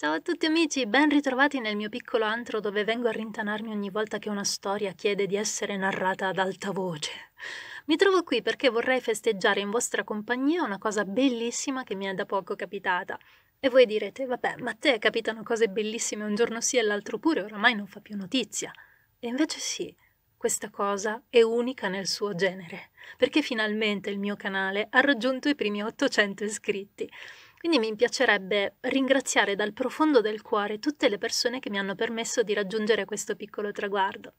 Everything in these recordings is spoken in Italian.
Ciao a tutti amici, ben ritrovati nel mio piccolo antro dove vengo a rintanarmi ogni volta che una storia chiede di essere narrata ad alta voce. Mi trovo qui perché vorrei festeggiare in vostra compagnia una cosa bellissima che mi è da poco capitata. E voi direte, vabbè, ma a te capitano cose bellissime un giorno sì e l'altro pure, oramai non fa più notizia. E invece sì, questa cosa è unica nel suo genere, perché finalmente il mio canale ha raggiunto i primi 800 iscritti. Quindi mi piacerebbe ringraziare dal profondo del cuore tutte le persone che mi hanno permesso di raggiungere questo piccolo traguardo.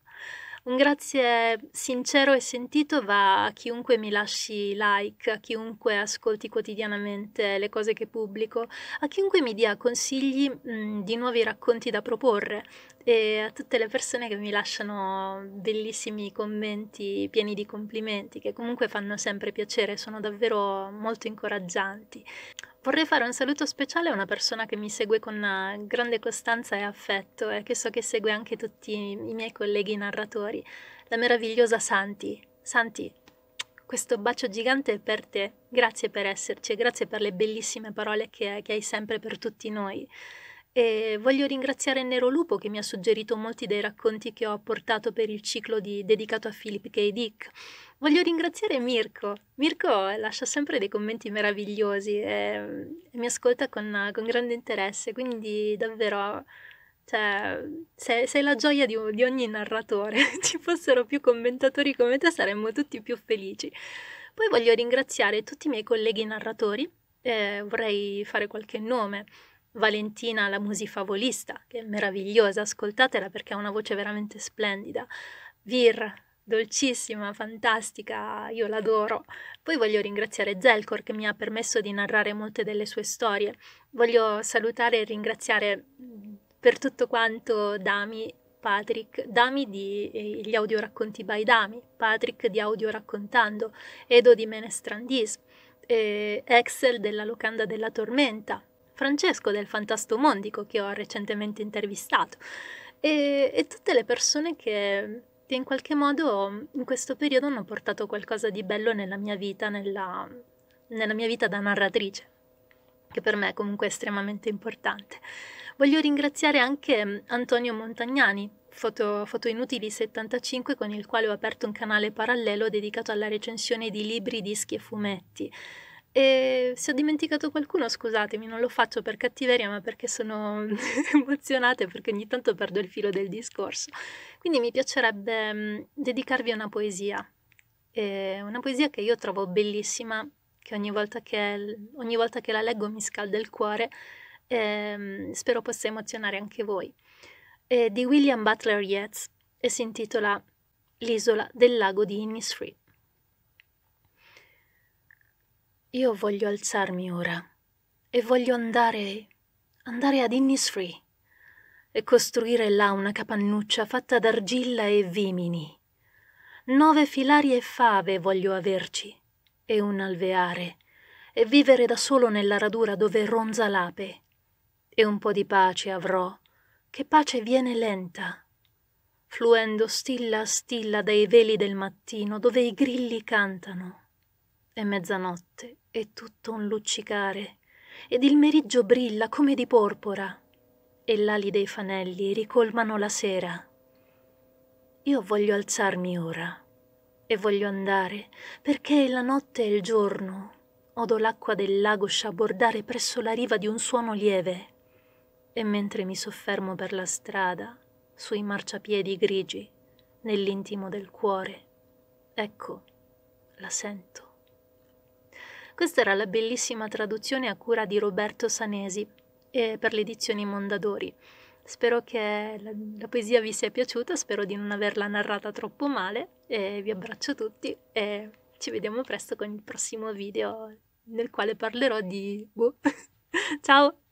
Un grazie sincero e sentito va a chiunque mi lasci like, a chiunque ascolti quotidianamente le cose che pubblico, a chiunque mi dia consigli mh, mm, di nuovi racconti da proporre e a tutte le persone che mi lasciano bellissimi commenti pieni di complimenti che comunque fanno sempre piacere, sono davvero molto incoraggianti. Vorrei fare un saluto speciale a una persona che mi segue con eh, grande costanza e affetto e che so che segue anche tutti i miei colleghi narratori, la meravigliosa Santi. Santi, questo bacio gigante è per te, grazie per esserci e grazie per le bellissime parole che, che hai sempre per tutti noi. E voglio ringraziare Nero Lupo che mi ha suggerito molti dei racconti che ho portato per il ciclo di, dedicato a Philip K. Dick Voglio ringraziare Mirko. Mirko lascia sempre dei commenti meravigliosi e mm, mi ascolta con, con grande interesse, quindi davvero cioè, sei, sei, la gioia di, di ogni narratore. Ci fossero più commentatori come te saremmo tutti più felici. Poi voglio ringraziare tutti i miei colleghi narratori, eh, vorrei fare qualche nome. Valentina, la musifavolista, che è meravigliosa, ascoltatela perché ha una voce veramente splendida. Vir, dolcissima, fantastica, io l'adoro. Poi voglio ringraziare Zelkor che mi ha permesso di narrare molte delle sue storie. Voglio salutare e ringraziare per tutto quanto Dami, Patrick, Dami di eh, gli audio racconti by Dami, Patrick di Audio Raccontando, Edo di Menestrandis, eh, Excel della Locanda della Tormenta, Francesco del Fantastomondico che ho recentemente intervistato e, e tutte le persone che che in qualche modo in questo periodo hanno portato qualcosa di bello nella mia vita, nella, nella mia vita da narratrice, che per me è comunque estremamente importante. Voglio ringraziare anche mm, Antonio Montagnani, foto, foto Inutili 75, con il quale ho aperto un canale parallelo dedicato alla recensione di libri, dischi e fumetti. E se ho dimenticato qualcuno, scusatemi, non lo faccio per cattiveria, ma perché sono emozionata e perché ogni tanto perdo il filo del discorso. Quindi mi piacerebbe mm, dedicarvi una poesia, e una poesia che io trovo bellissima, che ogni volta che, ogni volta che la leggo mi scalda il cuore e mm, spero possa emozionare anche voi. È di William Butler Yeats e si intitola L'isola del lago di Innisfree. Io voglio alzarmi ora e voglio andare. andare ad Innisfree e costruire là una capannuccia fatta d'argilla e vimini. Nove filari e fave voglio averci e un alveare e vivere da solo nella radura dove ronza l'ape. E un po' di pace avrò, che pace viene lenta, fluendo stilla a stilla dai veli del mattino dove i grilli cantano è mezzanotte e tutto un luccicare, ed il meriggio brilla come di porpora, e l'ali dei fanelli ricolmano la sera. Io voglio alzarmi ora e voglio andare, perché la notte e il giorno odo l'acqua del lago sciabordare presso la riva di un suono lieve, e mentre mi soffermo per la strada, sui marciapiedi grigi, nell'intimo del cuore, ecco, la sento. Questa era la bellissima traduzione a cura di Roberto Sanesi eh, per le edizioni Mondadori. Spero che la, la, poesia vi sia piaciuta, spero di non averla narrata troppo male e vi abbraccio tutti e ci vediamo presto con il prossimo video nel quale parlerò di... Boh. Ciao!